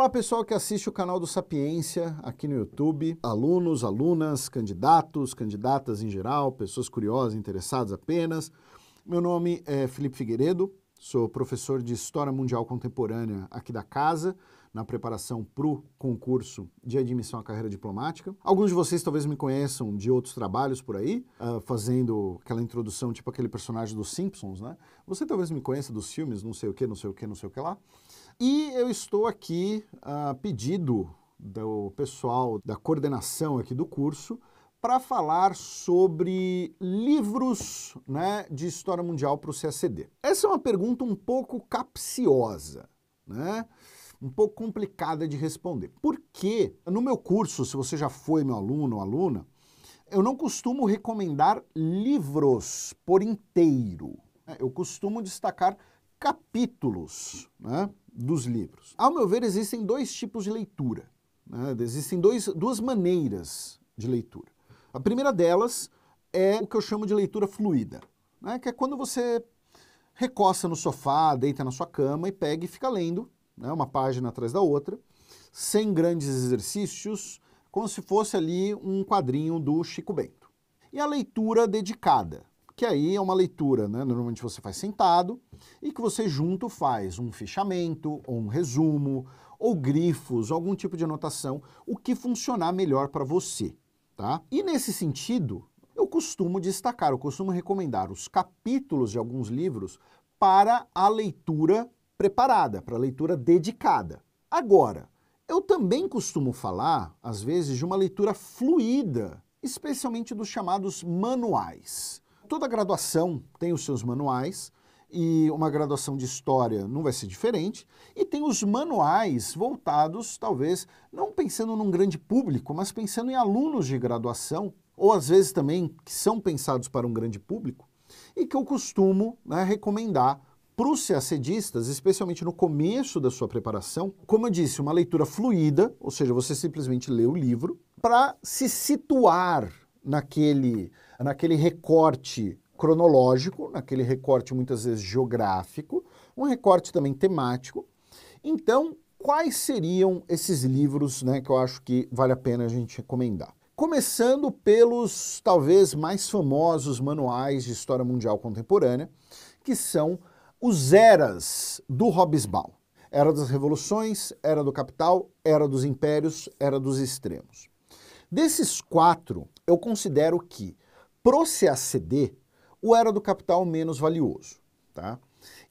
Olá, pessoal que assiste o canal do Sapiência aqui no YouTube. Alunos, alunas, candidatos, candidatas em geral, pessoas curiosas, interessadas apenas. Meu nome é Felipe Figueiredo, sou professor de História Mundial Contemporânea aqui da casa na preparação para o concurso de admissão à carreira diplomática. Alguns de vocês talvez me conheçam de outros trabalhos por aí, uh, fazendo aquela introdução, tipo aquele personagem dos Simpsons, né? Você talvez me conheça dos filmes, não sei o que, não sei o que, não sei o que lá. E eu estou aqui ah, a uh, pedido do pessoal da coordenação aqui do curso para falar sobre livros né, de história mundial para o CACD. Essa é uma pergunta um pouco capciosa, né? um pouco complicada de responder. Porque no meu curso, se você já foi meu aluno ou aluna, eu não costumo recomendar livros por inteiro. Né? Eu costumo destacar capítulos né, dos livros. Ao meu ver, existem dois tipos de leitura. Né? Existem dois, duas maneiras de leitura. A primeira delas é o que eu chamo de leitura fluida, né, que é quando você recosta no sofá, deita na sua cama e pega e fica lendo né, uma página atrás da outra, sem grandes exercícios, como se fosse ali um quadrinho do Chico Bento. E a leitura dedicada, que aí é uma leitura, né, normalmente você faz sentado, e que você junto faz um fechamento, ou um resumo, ou grifos, algum tipo de anotação, o que funcionar melhor para você. Tá? E nesse sentido, eu costumo destacar, eu costumo recomendar os capítulos de alguns livros para a leitura preparada, para leitura dedicada. Agora, eu também costumo falar, às vezes, de uma leitura fluida, especialmente dos chamados manuais. Toda graduação tem os seus manuais, e uma graduação de história não vai ser diferente, e tem os manuais voltados, talvez, não pensando num grande público, mas pensando em alunos de graduação, ou às vezes também que são pensados para um grande público, e que eu costumo né, recomendar para os CACDistas, especialmente no começo da sua preparação, como eu disse, uma leitura fluida, ou seja, você simplesmente lê o livro, para se situar naquele, naquele recorte cronológico, naquele recorte muitas vezes geográfico, um recorte também temático. Então, quais seriam esses livros né, que eu acho que vale a pena a gente recomendar? Começando pelos talvez mais famosos manuais de história mundial contemporânea, que são os eras do Hobbesbaum Era das revoluções, era do capital, era dos impérios, era dos extremos. Desses quatro, eu considero que, pro CACD, o era do capital menos valioso, tá?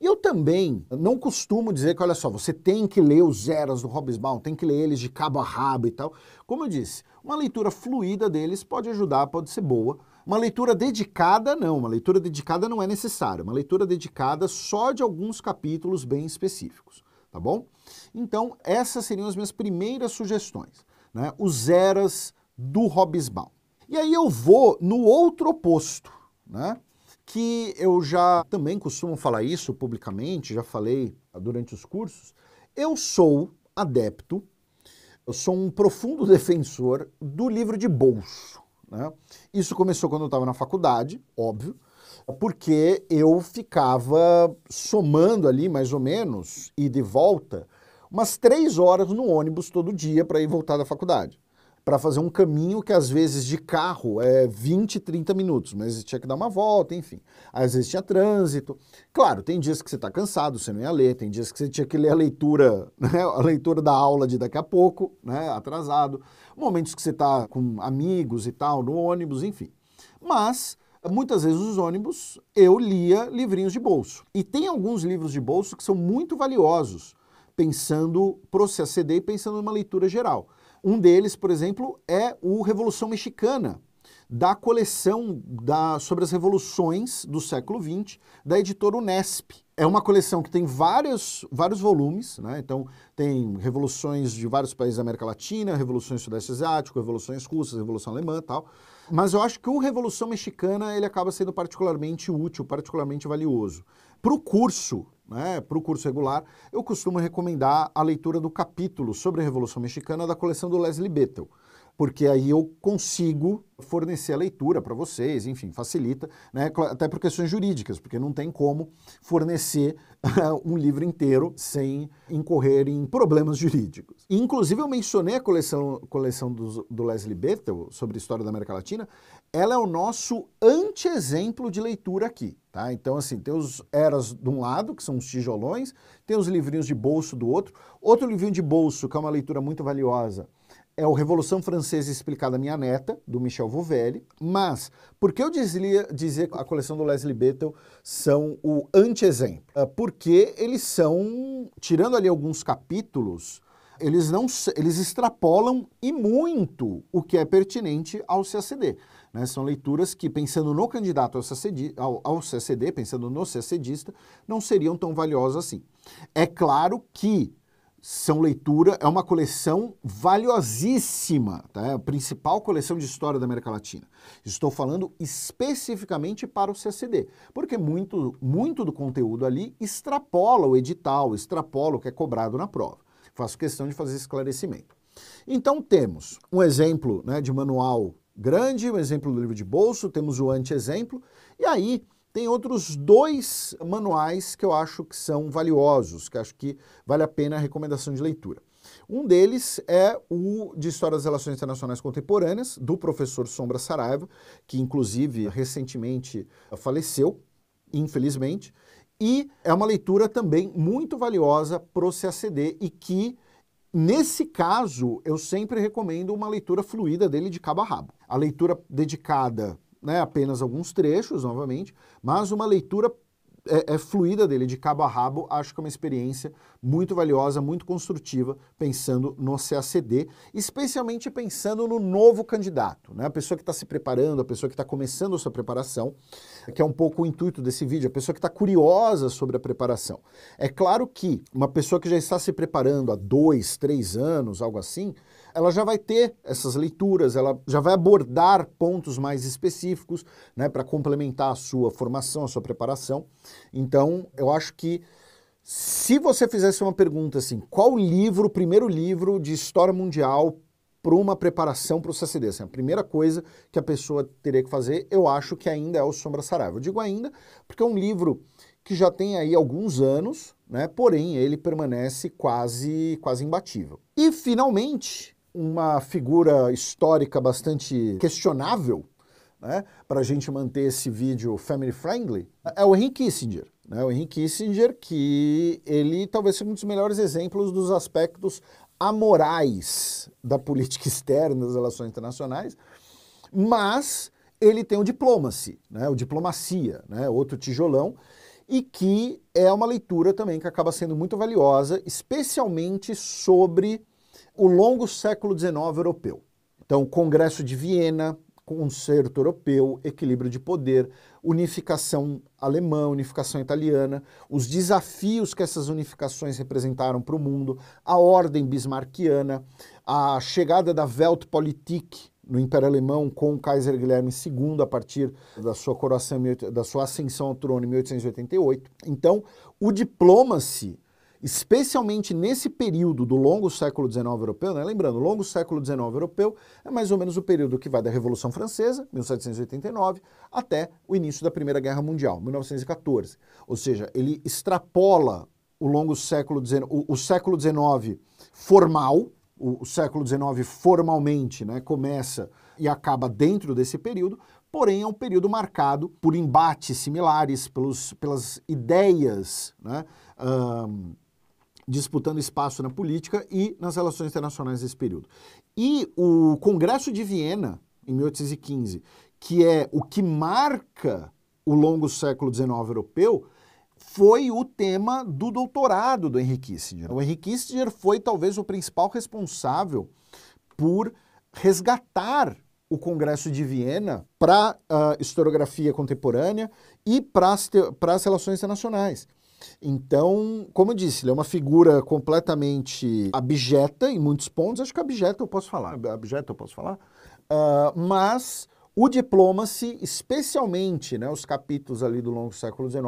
E eu também não costumo dizer que, olha só, você tem que ler os eras do Hobbesbaum, tem que ler eles de cabo a rabo e tal. Como eu disse, uma leitura fluida deles pode ajudar, pode ser boa. Uma leitura dedicada, não. Uma leitura dedicada não é necessária. Uma leitura dedicada só de alguns capítulos bem específicos, tá bom? Então, essas seriam as minhas primeiras sugestões, né? Os eras do Hobbesbaum. E aí eu vou no outro oposto, né? que eu já também costumo falar isso publicamente, já falei ah, durante os cursos. Eu sou adepto, eu sou um profundo defensor do livro de bolso. Né? Isso começou quando eu estava na faculdade, óbvio, porque eu ficava somando ali mais ou menos, e de volta, umas três horas no ônibus todo dia para ir voltar da faculdade para fazer um caminho que às vezes de carro é 20, 30 minutos, mas tinha que dar uma volta, enfim. Às vezes tinha trânsito. Claro, tem dias que você está cansado, você não ia ler, tem dias que você tinha que ler a leitura, né? a leitura da aula de daqui a pouco, né? atrasado. Momentos que você está com amigos e tal, no ônibus, enfim. Mas muitas vezes nos ônibus eu lia livrinhos de bolso. E tem alguns livros de bolso que são muito valiosos, pensando para o CACD e pensando numa leitura geral. Um deles, por exemplo, é o Revolução Mexicana, da coleção da, sobre as revoluções do século XX, da editora Unesp. É uma coleção que tem vários, vários volumes, né? então tem revoluções de vários países da América Latina, revoluções sudeste asiático, revoluções russas, revolução alemã tal. Mas eu acho que o Revolução Mexicana ele acaba sendo particularmente útil, particularmente valioso. Para o curso né, para o curso regular, eu costumo recomendar a leitura do capítulo sobre a Revolução Mexicana da coleção do Leslie Bethel porque aí eu consigo fornecer a leitura para vocês, enfim, facilita, né? até por questões jurídicas, porque não tem como fornecer um livro inteiro sem incorrer em problemas jurídicos. inclusive, eu mencionei a coleção, coleção do, do Leslie Bethel sobre a história da América Latina, ela é o nosso antiexemplo exemplo de leitura aqui. Tá? Então, assim, tem os eras de um lado, que são os tijolões, tem os livrinhos de bolso do outro. Outro livrinho de bolso, que é uma leitura muito valiosa, é o Revolução Francesa Explicada Minha Neta, do Michel Vovelli, mas por que eu dizia, dizia que a coleção do Leslie Bethel são o anti-exemplo? Ah, porque eles são, tirando ali alguns capítulos, eles, não, eles extrapolam e muito o que é pertinente ao CACD. Né? São leituras que, pensando no candidato ao CACD, ao, ao CACD, pensando no CACDista, não seriam tão valiosas assim. É claro que são leitura, é uma coleção valiosíssima, tá? é a principal coleção de história da América Latina. Estou falando especificamente para o CSD porque muito, muito do conteúdo ali extrapola o edital, extrapola o que é cobrado na prova. Faço questão de fazer esclarecimento. Então temos um exemplo né, de manual grande, um exemplo do livro de bolso, temos o anti-exemplo, e aí tem outros dois manuais que eu acho que são valiosos, que acho que vale a pena a recomendação de leitura. Um deles é o de História das Relações Internacionais Contemporâneas, do professor Sombra Saraiva, que inclusive recentemente faleceu, infelizmente, e é uma leitura também muito valiosa para o CACD e que, nesse caso, eu sempre recomendo uma leitura fluida dele de cabo a rabo. A leitura dedicada né, apenas alguns trechos, novamente, mas uma leitura é, é, fluida dele, de cabo a rabo, acho que é uma experiência muito valiosa, muito construtiva, pensando no CACD, especialmente pensando no novo candidato, né? a pessoa que está se preparando, a pessoa que está começando a sua preparação, que é um pouco o intuito desse vídeo, a pessoa que está curiosa sobre a preparação. É claro que uma pessoa que já está se preparando há dois, três anos, algo assim, ela já vai ter essas leituras, ela já vai abordar pontos mais específicos né, para complementar a sua formação, a sua preparação. Então, eu acho que se você fizesse uma pergunta assim, qual livro, o primeiro livro de história mundial para uma preparação para o CCD. Assim, a primeira coisa que a pessoa teria que fazer, eu acho que ainda é o Sombra Saraiva. Eu digo ainda porque é um livro que já tem aí alguns anos, né? porém ele permanece quase, quase imbatível. E finalmente, uma figura histórica bastante questionável né, para a gente manter esse vídeo family friendly, é o Henry Kissinger. Né? O Henry Kissinger, que ele talvez seja um dos melhores exemplos dos aspectos amorais da política externa, das relações internacionais, mas ele tem o diplomacy, né? o diplomacia, né? outro tijolão, e que é uma leitura também que acaba sendo muito valiosa, especialmente sobre o longo século XIX europeu. Então, Congresso de Viena, Concerto Europeu, Equilíbrio de Poder, Unificação Alemã, Unificação Italiana, os desafios que essas unificações representaram para o mundo, a ordem bismarquiana, a chegada da Weltpolitik no Império Alemão com o Kaiser Guilherme II a partir da sua coroação, da sua ascensão ao trono em 1888. Então, o diplomacy especialmente nesse período do longo século XIX europeu, né? lembrando, longo século XIX europeu é mais ou menos o período que vai da Revolução Francesa, 1789, até o início da Primeira Guerra Mundial, 1914. Ou seja, ele extrapola o longo século XIX, o, o século XIX formal, o, o século XIX formalmente né? começa e acaba dentro desse período, porém é um período marcado por embates similares, pelos, pelas ideias, né? Um, disputando espaço na política e nas relações internacionais nesse período. E o Congresso de Viena, em 1815, que é o que marca o longo século XIX europeu, foi o tema do doutorado do Henry Kissinger. O Henry Kissinger foi talvez o principal responsável por resgatar o Congresso de Viena para a uh, historiografia contemporânea e para as relações internacionais. Então, como eu disse, ele é uma figura completamente abjeta em muitos pontos. Acho que abjeta eu posso falar. Abjeta eu posso falar. Uh, mas o Diplomacy, especialmente né, os capítulos ali do longo século XIX,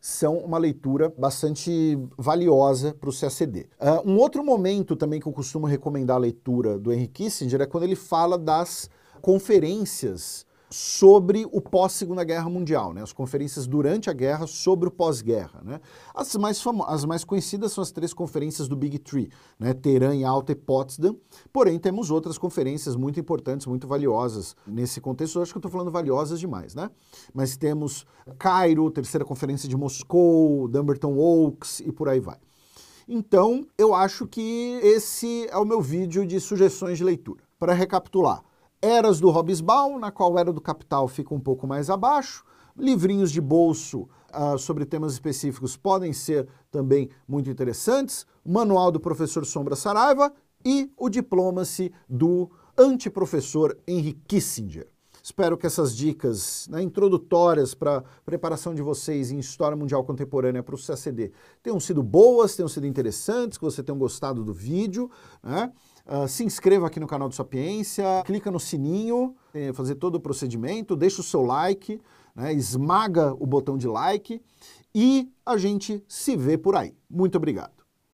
são uma leitura bastante valiosa para o CACD. Uh, ah, um outro momento também que eu costumo recomendar a leitura do Henry Kissinger é quando ele fala das conferências sobre o pós-Segunda Guerra Mundial, né? as conferências durante a guerra sobre o pós-guerra. Né? As, mais as mais conhecidas são as três conferências do Big Three, né? Teherã, Alta e Potsdam, porém temos outras conferências muito importantes, muito valiosas nesse contexto, eu acho que eu estou falando valiosas demais, né? mas temos Cairo, terceira conferência de Moscou, Dumbarton Oaks e por aí vai. Então, eu acho que esse é o meu vídeo de sugestões de leitura. Para recapitular, Eras do Hobbesbaum, na qual Era do Capital fica um pouco mais abaixo. Livrinhos de bolso uh, sobre temas específicos podem ser também muito interessantes. Manual do professor Sombra Saraiva e o Diplomacy do antiprofessor Henry Kissinger. Espero que essas dicas né, introdutórias para a preparação de vocês em História Mundial Contemporânea para o CACD tenham sido boas, tenham sido interessantes, que vocês tenham gostado do vídeo. Né? Uh, se inscreva aqui no canal do Sapiência, clica no sininho, eh, fazer todo o procedimento, deixa o seu like, né, esmaga o botão de like e a gente se vê por aí. Muito obrigado.